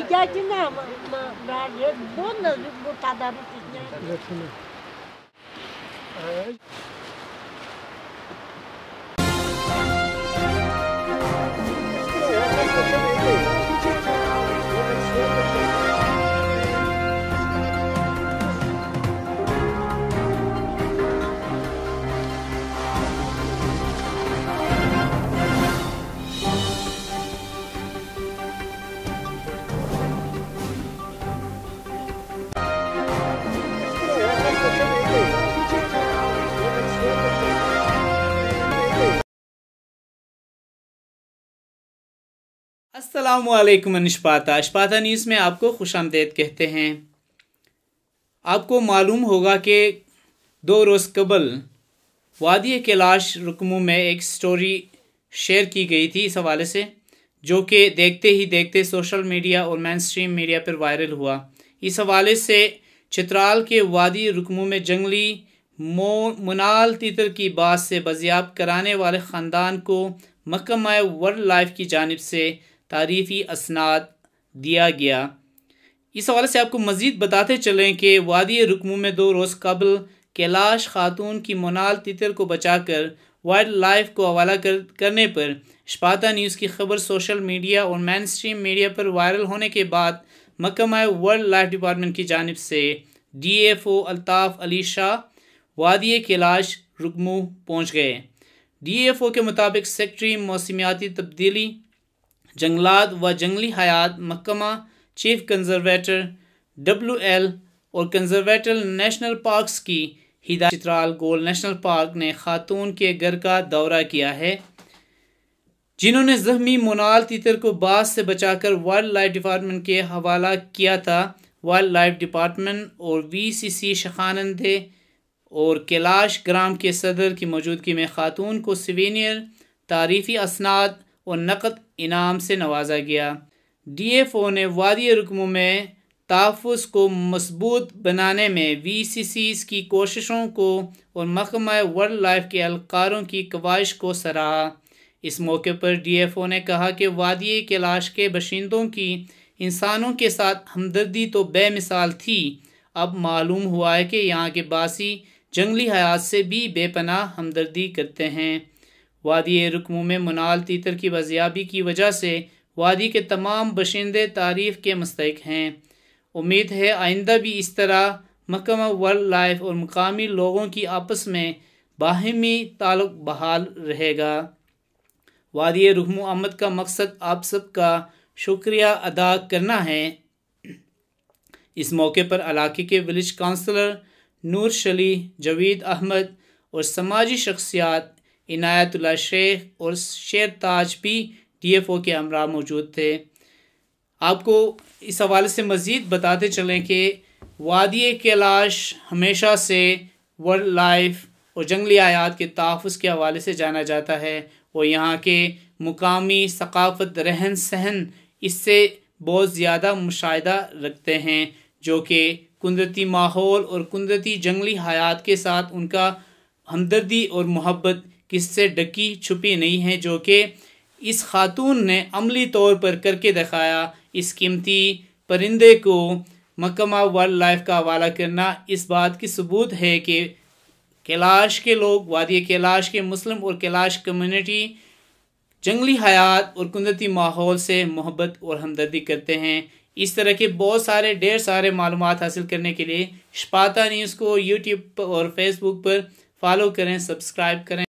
yo, genatot are pudan, si tadar silCHU jav xa llye? aae... असलकम अनशपाता अशपाता news में आपको खुश आमदेद कहते हैं आपको मालूम होगा कि दो रोज़ कबल वादी कैलाश रुकमों में एक स्टोरी शेयर की गई थी इस हवाले से जो कि देखते ही देखते सोशल मीडिया और मेन स्ट्रीम मीडिया पर वायरल हुआ इस हवाले से चित्राल के वादी रुकमों में जंगली मो मुनाल तितर की बात से बजियाब कराने वाले ख़ानदान को महकमा वर्ल्ड लाइफ की जानब से तारीफ़ी असनाद दिया गया इस हवाले से आपको मज़ीद बताते चलें कि वादी रुकमू में दो रोज़ कबल कैलाश खातून की मोनाल तितर को बचाकर वाइल्ड लाइफ को हवाला कर करने पर शपाता न्यूज़ की खबर सोशल मीडिया और मैन स्ट्रीम मीडिया पर वायरल होने के बाद मकमा वर्ल्ड लाइफ डिपार्टमेंट की जानब से D F O Altaf Ali Shah वादी कैलाश रुकमू पहुँच गए डी एफ ओ के मुताबिक सेक्रटरी मौसमियाती तब्दीली जंगलात व जंगली हयात महकमा चीफ कंजर्वेटर डब्ल्यू एल और कंजर्वेटर नेशनल पार्क की हिदायत चित्राल गोल नेशनल पार्क ने खातून के घर का दौरा किया है जिन्होंने जख्मी मोनाल तीतर को बास से बचाकर वाइल्ड लाइफ डिपार्टमेंट के हवाला किया था वाइल्ड लाइफ डिपार्टमेंट और वी सी सी शखानंदे और कैलाश ग्राम के सदर की मौजूदगी में खातून को सीवीनियर तारीफ़ी असनाद और नकद इनाम से नवाजा गया डी एफ ओ ने वादी रकमों में तहफ़ को मजबूत बनाने में वी सी सीज़ की कोशिशों को और महकमा वर्ल्ड लाइफ के अलकारों की कवाइश को सराहा इस मौके पर डी एफ ओ ने कहा कि वादी कैलाश के, के बशिंदों की इंसानों के साथ हमदर्दी तो बेमिसाल थी अब मालूम हुआ है कि यहाँ के बासी जंगली हयात से भी बेपनाह हमदर्दी करते हैं वादी रुकमू में मनाल तीतर की बजियाबी की वजह से वादी के तमाम बशिंदे तारीफ़ के मस्तक हैं उम्मीद है आइंदा भी इस तरह मकम वर्ल्ड लाइफ और मकामी लोगों की आपस में बाहमी ताल्लुक बहाल रहेगा वादी रुकमू आमद का मकसद आप सब का शुक्रिया अदा करना है इस मौके पर इलाके के विलेज काउंसलर नूर शली जवीद अहमद और समाजी शख्सियात इनायतुल्ला शेख और शेर ताज भी डीएफओ के हमरा मौजूद थे आपको इस हवाले से मज़ीद बताते चलें कि वादी कैलाश हमेशा से वर्ल्ड लाइफ और जंगली आयात के तहफ़ के हवाले से जाना जाता है और यहाँ के मुकामी सकाफ़त रहन सहन इससे बहुत ज़्यादा मुशाह रखते हैं जो कि कुदरती माहौल और कुदरती जंगली हयात के साथ उनका हमदर्दी और मोहब्बत किससे डकी छुपी नहीं है जो कि इस खातून ने अमली तौर पर करके दिखाया इस कीमती परिंदे को मकमा वाइल्ड लाइफ का हवाला करना इस बात की सबूत है कि कैलाश के लोग वादी कैलाश के मुस्लिम और कैलाश कम्युनिटी जंगली हयात और कुदरती माहौल से मोहब्बत और हमदर्दी करते हैं इस तरह के बहुत सारे ढेर सारे मालूम हासिल करने के लिए शपाता न्यूज़ को यूट्यूब और फेसबुक पर फॉलो करें सब्सक्राइब करें